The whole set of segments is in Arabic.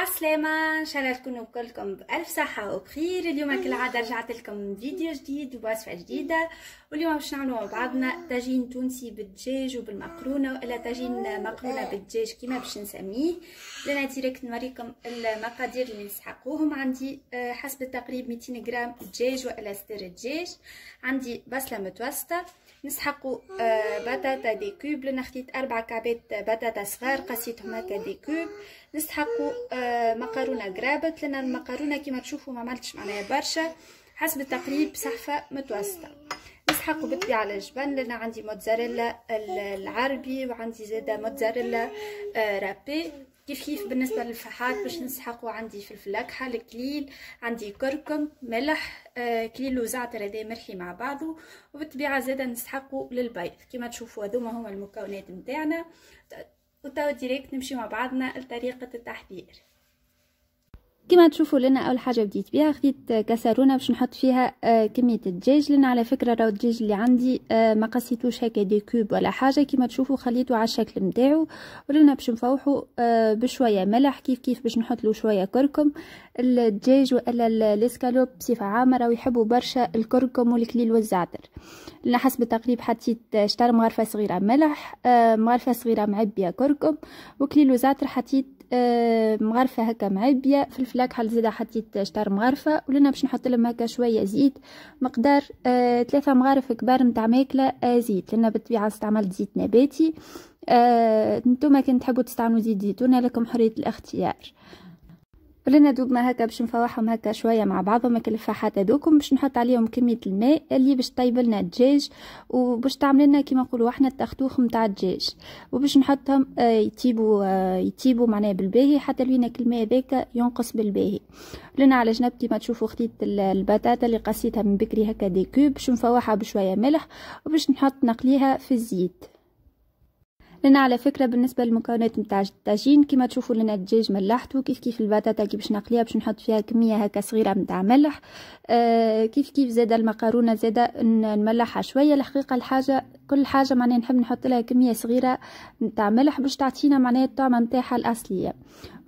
عالسلامة ان شاء الله تكونوا كلكم بألف صحة وبخير اليوم كالعادة رجعت لكم فيديو جديد ووصفة جديدة واليوم باش نعملوا مع بعضنا طاجين تونسي بالدجاج وبالمقرونة ولا طاجين مقرونة بالدجاج كيما باش نسميه لنا ديريكت نوريكم المقادير اللي نسحقوهم عندي آه، حسب التقريب 200 غرام دجاج ولا ستر دجاج عندي بصلة متوسطة نسحقوا آه، بطاطا دي كوب لنا خديت أربع كعبات بطاطا صغار قسيتهم هكا دي كوب نستحقوا آه، مقارونة قرابت لان المقارونة كما تشوفوا ما عملتش معناها برشا حسب التقريب صحفه متوسطه نسحقوا بالطبيعه على الجبن لان عندي موتزاريلا العربي وعندي زاده موتزاريلا آه، رابي كيف كيف بالنسبه للفحات باش نسحقوا عندي فلفل أكحل كليل عندي كركم ملح آه، كليل وزعتر هذا مرحي مع بعضه وبالطبيعه زاده نسحقوا للبيض كما تشوفوا هذوما هما المكونات نتاعنا وتو ديريكت نمشي مع بعضنا لطريقة التحضير كما تشوفوا لنا اول حاجه بديت بها خديت كسرونه باش نحط فيها آه، كميه الدجاج لان على فكره راه الدجاج اللي عندي آه، ما قصيتوش هكا دي كوب ولا حاجه كما تشوفوا خليته على الشكل نتاعو ولنا باش نفوحو آه، بشويه ملح كيف كيف باش نحط له شويه كركم الدجاج والا الاسكالوب بصفه عامه راهو يحبوا برشا الكركم والكليل والزعتر لنا حسب التقريب حطيت شطر مغرفه صغيره ملح مغرفه صغيره معبيه كركم وكليل وزعتر حطيت آه، مغرفه هكا معبيه الفلاك كحل زيد حطيت شطر مغرفه ولنا باش نحط لهم هكا شويه زيت مقدار آه ثلاثه مغارف كبار نتاع ماكله آه زيت لان بالطبيعه استعملت زيت نباتي آه نتوما كان تحبوا تستعملوا زيت زيتون لكم حريه الاختيار خلينا دوبنا هكا باش نفوحهم هكا شويه مع بعضهم حتى دوكم باش نحط عليهم كميه الماء اللي باش طيب لنا الدجاج وباش تعمل لنا كيما نقولوا احنا التختوخ نتاع الدجاج وباش نحطهم آه، يطيبوا آه، يطيبوا معناها بالباهي حتى لوين الماء هذاك ينقص بالباهي لنا على جنب كيما تشوفوا خديت البطاطا اللي قصيتها من بكري هكا دي كوب باش نفوحها بشويه ملح وباش نحط نقليها في الزيت لان على فكره بالنسبه للمكونات نتاع الطاجين كما تشوفوا لنا الدجاج ملحته كيف كيف البطاطا كي باش نقليها باش نحط فيها كميه هكا صغيره نتاع ملح آه كيف كيف زاد المكرونه زاد نملحها شويه الحقيقه الحاجه كل حاجه معناها نحب نحط لها كميه صغيره نتاع ملح باش تعطينا معناها الطعمه نتاعها الاصليه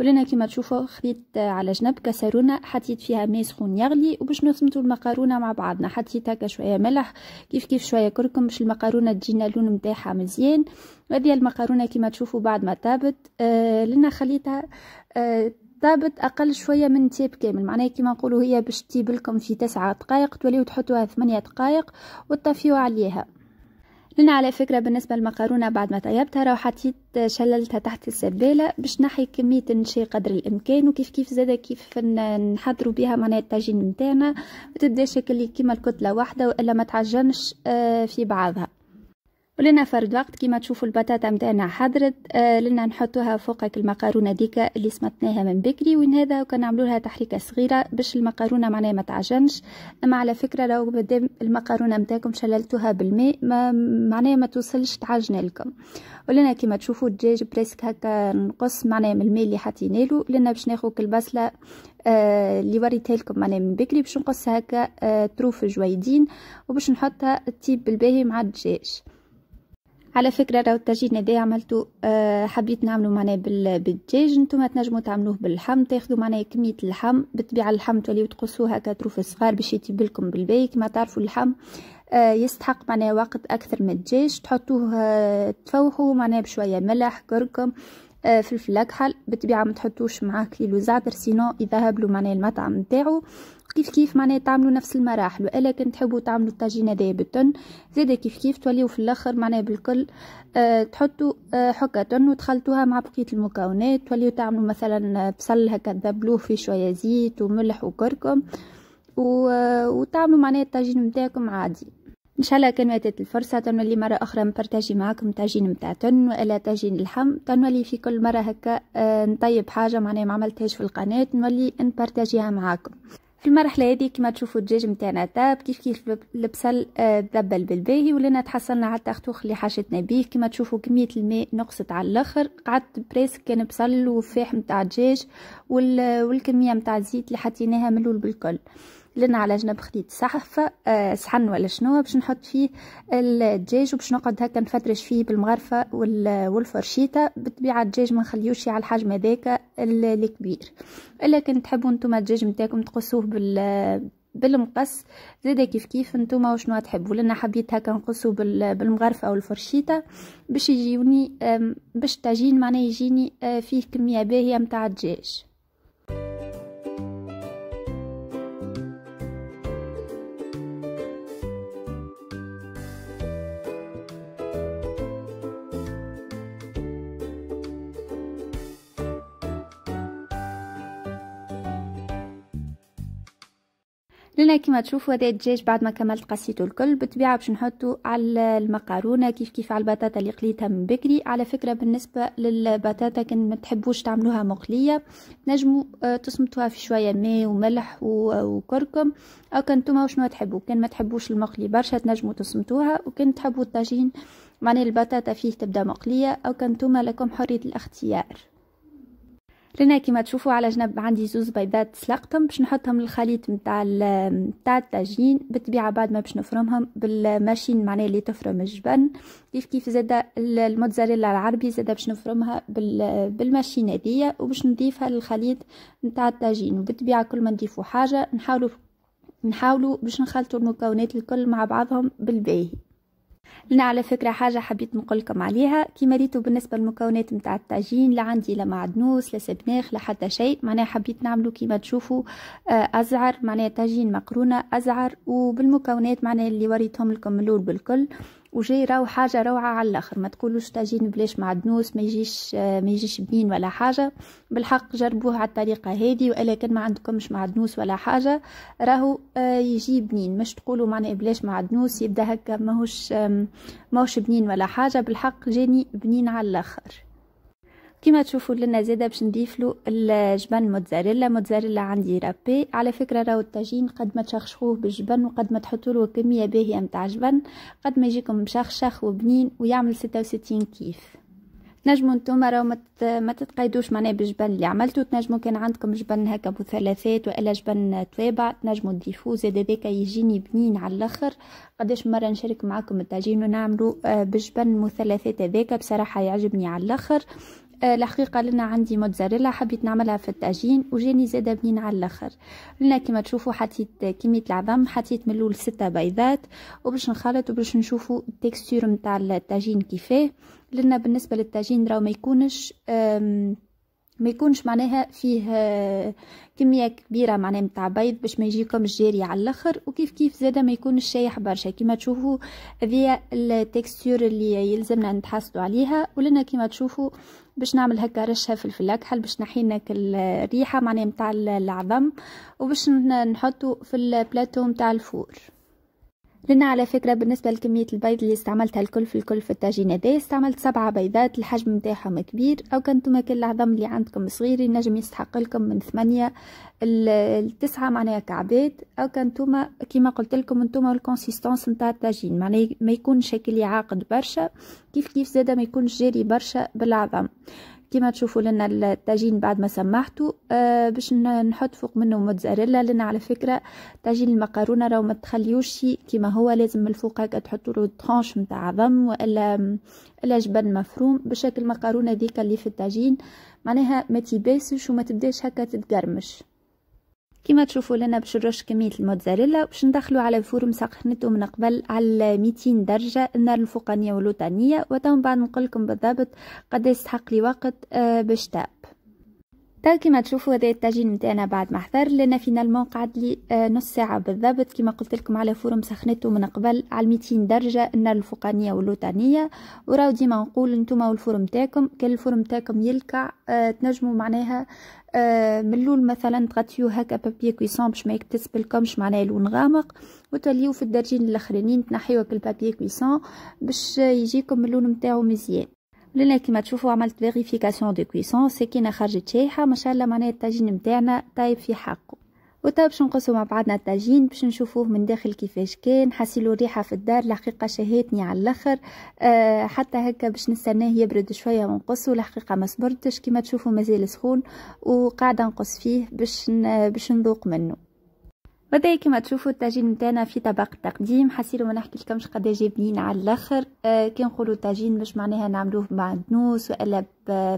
ولنا كما تشوفوا خذيت على جنب كسرونه حطيت فيها ماء سخون يغلي وباش نخلطوا المقارونه مع بعضنا حطيت هكا شويه ملح كيف كيف شويه كركم باش المقارونه تجينا اللون نتاعها مزيان وهذه المقارونه كما تشوفوا بعد ما طابت آه لنا خليتها آه طابت اقل شويه من تيب كامل معناها كيما نقولوا هي باش تطيب لكم في تسعة دقائق توليو تحطوها ثمانية دقائق وتطفيو عليها لأن على فكرة بالنسبة للمكرونة بعد ما طيبتها راه حطيت شللتها تحت السبالة باش نحي كمية النشا قدر الإمكان وكيف كيف زادة كيف نحضروا بها معناها الطاجين نتاعنا وتبدا شكل كيما الكتلة واحدة وإلا ما تعجنش آه، في بعضها ولنا فرد وقت كيما تشوفوا البطاطا متاعنا حضرت آه لنا نحطوها فوقك المقارونه ديكا اللي سمطناها من بكري وين هذا وكنعملوا لها تحريكه صغيره باش المقارونه معناها ما تعجنش اما على فكره لو مادام المقارونه متاعكم شللتوها بالماء ما معناها ما توصلش تعجن لكم ولنا كيما تشوفوا الدجاج بريسك هكا نقص معناها من الماء اللي حطينا له لنا باش ناخذ البصله آه اللي وريتها لكم معناها من بكري باش نقصها هكا آه تروف جويدين وباش نحطها تطيب بالباهي مع الدجاج على فكره راهو التاجين هذا عملته آه، حبيت نعمله معناه بالدجاج نتوما تنجموا تعملوه باللحم تاخذوا معناه كميه اللحم بالطبيعه اللحم توليو تقصوه هكا تروف صغار باش يطيب لكم بالباي ما تعرفوا اللحم آه، يستحق معناه وقت اكثر من الدجاج تحطوه آه، تفوحوه معنا معناه بشويه ملح كركم فلفل اكحل بالطبيعه ما تحطوش معاه كيلو زعتر سينو يذهب له معناه المطعم نتاعو كيف كيف معناها تعملوا نفس المراحل والا كان تحبوا تعملوا الطاجين هذايا بالتن زاد كيف كيف توليو في الاخر معناها بالكل أه تحطوا أه حكه تن وتخلطوها مع بقيه المكونات توليو تعملوا مثلا آه، بصل هكا تذبلوه في شويه زيت وملح وكركم و... آه، وتعملوا معناها الطاجين نتاعكم عادي ان شاء الله كان واتت الفرصه تنولي مره اخرى نبارطاجي معاكم طاجين نتاع تن والا طاجين اللحم تنولي في كل مره هكا آه، نطيب حاجه معناها ما عملتهاش في القناه نولي نبارطاجيها معاكم في المرحله هذه كما تشوفوا الدجاج نتاعنا طاب كيف كيف آه، البصل ذبل بالباهي ولينا تحصلنا على التختوخ اللي حاشتنا بيه كما تشوفوا كميه الماء نقصت على الاخر قعدت بريس كان بصل وفاح نتاع الدجاج والكميه نتاع الزيت اللي حطيناها من بالكل لنا على جنب خديت صحفة آه، صحن ولا شنو باش نحط فيه الدجاج وباش نقعد هكا نفترش فيه بالمغرفة والفرشيطة بالطبيعة الدجاج ما نخليوش على الحجم هذاك الكبير الا كان تحبوا نتوما الدجاج نتاعكم تقصوه بال بالمقص زادا كيف كيف نتوما وشنو تحبوا لان حبيت هكا نقصو بالمغرفه او الفرشيطه باش يجيوني باش الطاجين معناه يجيني آه، فيه كميه باهيه متاع الدجاج لنا كما تشوفوا هذا الدجاج بعد ما كملت قصيته الكل بالطبيعه باش نحطو على المقارونه كيف كيف على البطاطا اللي قليتها من بكري على فكره بالنسبه للبطاطا كان ما تحبوش تعملوها مقليه تنجموا آه، تصمتوها في شويه ماء وملح وكركم او كان نتوما وشنو تحبوا كان ما تحبوش المقلي برشا تنجموا تصمتوها وكان تحبوا الطاجين معناه البطاطا فيه تبدا مقليه او كان نتوما لكم حريه الاختيار لنا كيما تشوفوا على جنب عندي زوز بيضات سلقتهم باش نحطهم للخليط نتاع نتاع الطاجين بالطبيعه بعد ما باش نفرمهم بالماشين معناها اللي تفرم الجبن كيف كيف زاد الموتزاريلا العربي زاد باش نفرمها بالماشين هذيا وباش نضيفها للخليط نتاع الطاجين وبالطبيعه كل ما نضيفوا حاجه نحاولوا نحاولوا باش نخلطوا المكونات الكل مع بعضهم بالباهي لنا على فكرة حاجة حبيت نقولكم عليها كي مريتو بالنسبة للمكونات متاع الطاجين لا عندي لا معدنوس لا سبناخ لا حتى شيء معناها حبيت نعملو كيما تشوفوا آه، أزعر معناها طاجين مقرونة أزعر وبالمكونات معناها اللي وريتهم لكم الأول بالكل وجاي راهو حاجه روعه على الاخر ما تقولوش تاجين بلاش معدنوس ما يجيش ما يجيش بين ولا حاجه بالحق جربوه على الطريقه هذه والا كان ما عندكمش معدنوس ولا حاجه راهو آه، يجي بنين مش تقولوا معنا بلاش معدنوس يبدا هكا ماهوش ماهوش بنين ولا حاجه بالحق جاني بنين على الاخر كما تشوفوا لنا زاده باش نضيفلو الجبن موتزاريلا موتزاريلا عندي رابي على فكره راهو الطاجين قد ما تشخشخوه بالجبن وقد ما تحطوا له كميه باهيه نتاع جبن قد ما يجيكم مشخشخ وبنين ويعمل 66 كيف تنجمو نتوما راهو ما تتقيدوش معناه بالجبن اللي عملتو تنجمو كان عندكم جبن هكا مثلثات والا جبن توابع تنجمو تضيفوه زاد هذاك يجيني بنين على الاخر قداش مره نشارك معاكم الطاجين ونعملو آه، بجبن مثلثات هذاك بصراحه يعجبني على الاخر آه، الحقيقه لنا عندي موتزاريلا حبيت نعملها في الطاجين وجاني زاد بنين على الاخر لنا كما تشوفوا حطيت كميه العظم حطيت من الاول سته بيضات وباش نخلط وباش نشوفوا التكستور نتاع الطاجين كيفاه لنا بالنسبه للطاجين راه ما يكونش ما يكونش معناها فيه آه، كميه كبيره معناها متاع بيض باش ما يجيكم الجاري على الاخر وكيف كيف زاده ما يكونش شايح برشا كيما تشوفوا هذه التكستور اللي يلزمنا نتحصلوا عليها ولنا كيما تشوفوا باش نعمل هكا رشه في اكحل باش نحينا الريحه معناها متاع العظم وباش نحطو في البلاطو متاع الفور لنا على فكرة بالنسبة لكمية البيض اللي استعملتها الكل في الكل في الطاجينة دي استعملت سبعة بيضات الحجم متاعهم كبير أو كان ما كان العظم اللي عندكم صغير ينجم يستحق لكم من ثمانية لتسعة معناها كعبات أو كان نتوما كيما قلت لكم نتوما الكونسيستانس نتاع الطاجين معناها ما يكون شكل عاقد برشا كيف كيف زادا ما يكونش جاري برشا بالعظم كما تشوفوا لنا الطاجين بعد ما سمحته آه باش نحط فوق منه موتزاريلا لان على فكره تاجين المكرونه راهو ما تخليوش كما هو لازم من الفوق هكا تحطوا له طرانش نتاع عظم والا الا جبن مفروم بشكل المكرونه ذيك اللي في الطاجين معناها ما تيباسش وما تبداش هكا تتقرمش كما تشوفوا لنا باش نرش كميه الموتزاريلا باش ندخلو على الفرن سخنته من قبل على 200 درجه النار الفوقانيه والوطنيه وتم بعد نقول لكم بالضبط قد يستحق لي وقت آه، باش تاب تو كيما تشوفوا هذا الطاجين نتاعنا بعد ما حضر لنا فينالمون قعد لي آه، نص ساعه بالضبط كيما قلت لكم على فرن سخنته من قبل على 200 درجه النار الفوقانيه واللوطانيه وراو ديما نقول نتوما والفرن نتاعكم كان الفرن نتاعكم يلكع آه، تنجموا معناها آه، من اللول مثلا تغطيو هكا بابي كويسون باش ما يكتسبلكمش معناها لون غامق وتوليو في الدرجين تنحيو تنحيوه بالبابي كويسون باش يجيكم اللون نتاعو مزيان لان كيما تشوفوا عملت فيريفيكاسيون دو سي كينا خرجت شايحه ما شاء الله معناها الطاجين نتاعنا طايب في حقه وتوا باش نقصوا مع بعضنا الطاجين باش نشوفوه من داخل كيفاش كان حسيلو ريحه في الدار الحقيقه شهيتني على الاخر أه حتى هكا باش نستناه يبرد شويه ونقصه الحقيقه ما صبرتش كيما تشوفوا مازال سخون وقاعده نقص فيه باش باش نذوق منه وهذا كما تشوفوا الطاجين نتاعنا في طبق التقديم حسيلو ما نحكي لكمش قد إيه جا بنين على الاخر آه كي نقولوا طاجين مش معناها نعملوه بمعدنوس والا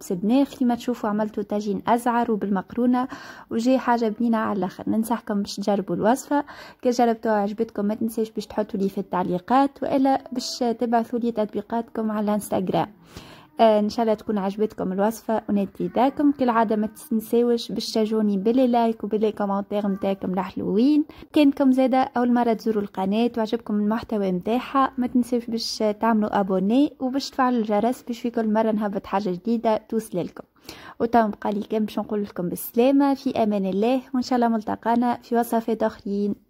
بسبناخ كما تشوفوا عملتوا طاجين ازعر وبالمقرونه وجاي حاجه بنينه على الاخر ننصحكم باش تجربوا الوصفه كي جربتوها عجبتكم ما تنساوش باش تحطوا لي في التعليقات والا باش تبعثوا لي تطبيقاتكم على الانستغرام آه ان شاء الله تكون عجبتكم الوصفه كل كالعاده ما تنساوش باش تشجعوني باللي لايك وباللي كومونتير نتاعكم الحلوين كانكم زاده اول مره تزوروا القناه وعجبكم المحتوى نتاعها ما تنساوش باش تعملوا ابوني وباش تفعلوا الجرس باش في كل مره نهبط حاجه جديده توصل لكم وتم بقى لي باش نقول لكم بالسلامه في امان الله وان شاء الله ملتقانا في وصفات اخرين